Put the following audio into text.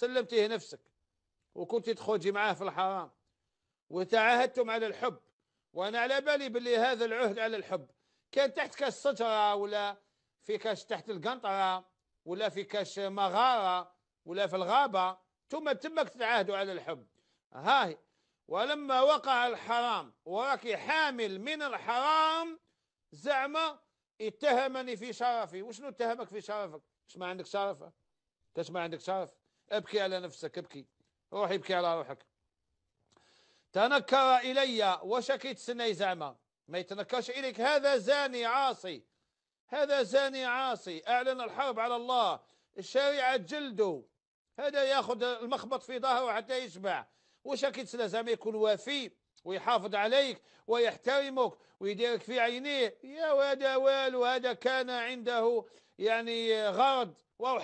سلمتيه نفسك وكنت تخرجي معاه في الحرام وتعاهدتم على الحب وانا على بالي باللي هذا العهد على الحب كان تحت كاش شجره ولا في كاش تحت القنطره ولا في كاش مغاره ولا في الغابه ثم تمك تتعاهدوا على الحب هاي ولما وقع الحرام وراك حامل من الحرام زعما اتهمني في شرفي وشنو اتهمك في شرفك؟ اش ما عندك شرف؟ كاش ما عندك شرف؟ ابكي على نفسك ابكي روح ابكي على روحك تنكر إلي وشكيت سني زعما ما يتنكرش إليك هذا زاني عاصي هذا زاني عاصي أعلن الحرب على الله الشريعة جلده هذا ياخذ المخبط في ظهره حتى يشبع وشكيت سنة زعما يكون وفي ويحافظ عليك ويحترمك ويديرك في عينيه يا وهذا والو هذا كان عنده يعني غرض